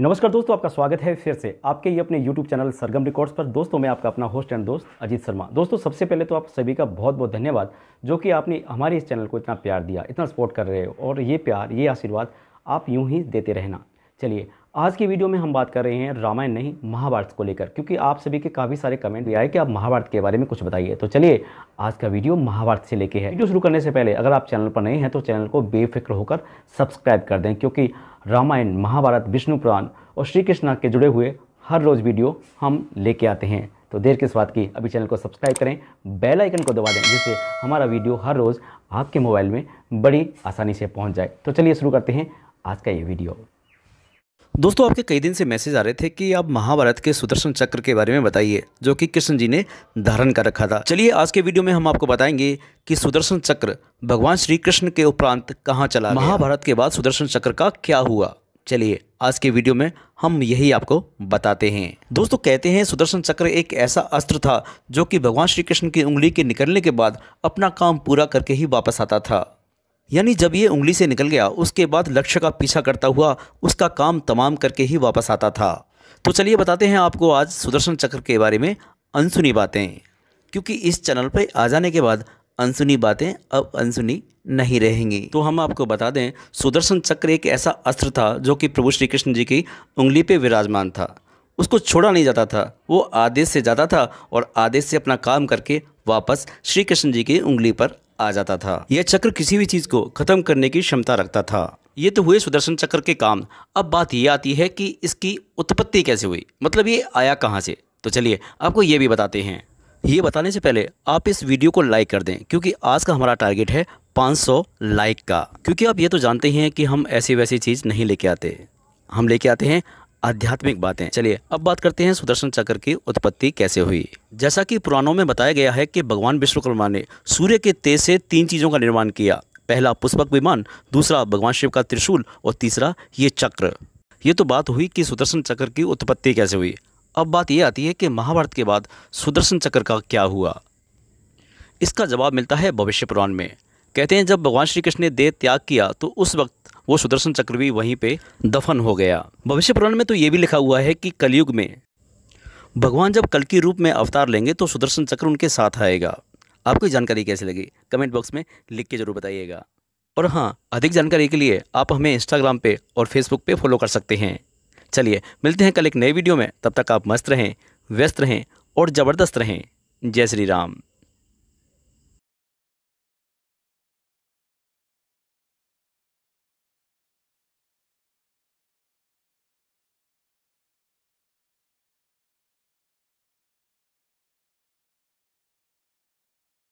नमस्कार दोस्तों आपका स्वागत है फिर से आपके ये अपने YouTube चैनल सरगम रिकॉर्ड्स पर दोस्तों मैं आपका अपना होस्ट एंड दोस्त अजीत शर्मा दोस्तों सबसे पहले तो आप सभी का बहुत बहुत धन्यवाद जो कि आपने हमारे इस चैनल को इतना प्यार दिया इतना सपोर्ट कर रहे हो और ये प्यार ये आशीर्वाद आप यूं ही देते रहना चलिए आज की वीडियो में हम बात कर रहे हैं रामायण नहीं महाभारत को लेकर क्योंकि आप सभी के काफ़ी सारे कमेंट भी आए कि आप महाभारत के बारे में कुछ बताइए तो चलिए आज का वीडियो महाभारत से लेके है वीडियो शुरू करने से पहले अगर आप चैनल पर नए हैं तो चैनल को बेफिक्र होकर सब्सक्राइब कर दें क्योंकि रामायण महाभारत विष्णु पुराण और श्री कृष्णा के जुड़े हुए हर रोज़ वीडियो हम लेके आते हैं तो देर किस बात की अभी चैनल को सब्सक्राइब करें बेल आइकन को दबा दें जिससे हमारा वीडियो हर रोज़ आपके मोबाइल में बड़ी आसानी से पहुंच जाए तो चलिए शुरू करते हैं आज का ये वीडियो दोस्तों आपके कई दिन से मैसेज आ रहे थे कि आप महाभारत के सुदर्शन चक्र के बारे में बताइए जो कि कृष्ण जी ने धारण कर रखा था चलिए आज के वीडियो में हम आपको बताएंगे कि सुदर्शन चक्र भगवान श्री कृष्ण के उपरांत कहाँ चला महाभारत के बाद सुदर्शन चक्र का क्या हुआ चलिए आज के वीडियो में हम यही आपको बताते हैं दोस्तों कहते हैं सुदर्शन चक्र एक ऐसा अस्त्र था जो कि भगवान श्री कृष्ण की उंगली के निकलने के बाद अपना काम पूरा करके ही वापस आता था यानी जब ये उंगली से निकल गया उसके बाद लक्ष्य का पीछा करता हुआ उसका काम तमाम करके ही वापस आता था तो चलिए बताते हैं आपको आज सुदर्शन चक्र के बारे में अनसुनी बातें क्योंकि इस चैनल पर आ जाने के बाद अनसुनी बातें अब अनसुनी नहीं रहेंगी तो हम आपको बता दें सुदर्शन चक्र एक ऐसा अस्त्र था जो कि प्रभु श्री कृष्ण जी की उंगली पे विराजमान था उसको छोड़ा नहीं जाता था वो आदेश से जाता था और आदेश से अपना काम करके वापस श्री कृष्ण जी की उंगली पर आ जाता था यह चक्र किसी भी चीज को खत्म करने की क्षमता रखता था ये तो हुए सुदर्शन चक्र के काम अब बात ये आती है कि इसकी उत्पत्ति कैसे हुई मतलब ये आया कहाँ से तो चलिए आपको ये भी बताते हैं ये बताने से पहले आप इस वीडियो को लाइक कर दें क्योंकि आज का हमारा टारगेट है 500 लाइक का क्योंकि आप ये तो जानते ही हैं कि हम ऐसी वैसी चीज़ नहीं लेके आते हम लेके आते हैं आध्यात्मिक बातें चलिए अब बात करते हैं सुदर्शन चक्र की उत्पत्ति कैसे हुई जैसा कि पुराणों में बताया गया है कि भगवान विश्वकर्मा ने सूर्य के तेज से तीन चीज़ों का निर्माण किया पहला पुष्पक विमान दूसरा भगवान शिव का त्रिशूल और तीसरा ये चक्र ये तो बात हुई कि सुदर्शन चक्र की उत्पत्ति कैसे हुई अब बात यह आती है कि महाभारत के बाद सुदर्शन चक्र का क्या हुआ इसका जवाब मिलता है भविष्य पुराण में कहते हैं जब भगवान श्री कृष्ण ने देह त्याग किया तो उस वक्त वो सुदर्शन चक्र भी वहीं पे दफन हो गया भविष्य पुराण में तो ये भी लिखा हुआ है कि कलयुग में भगवान जब कल की रूप में अवतार लेंगे तो सुदर्शन चक्र उनके साथ आएगा आपको जानकारी कैसी लगी कमेंट बॉक्स में लिख के जरूर बताइएगा और हाँ अधिक जानकारी के लिए आप हमें इंस्टाग्राम पे और फेसबुक पे फॉलो कर सकते हैं चलिए मिलते हैं कल एक नए वीडियो में तब तक आप मस्त रहें व्यस्त रहें और ज़बरदस्त रहें जय श्री राम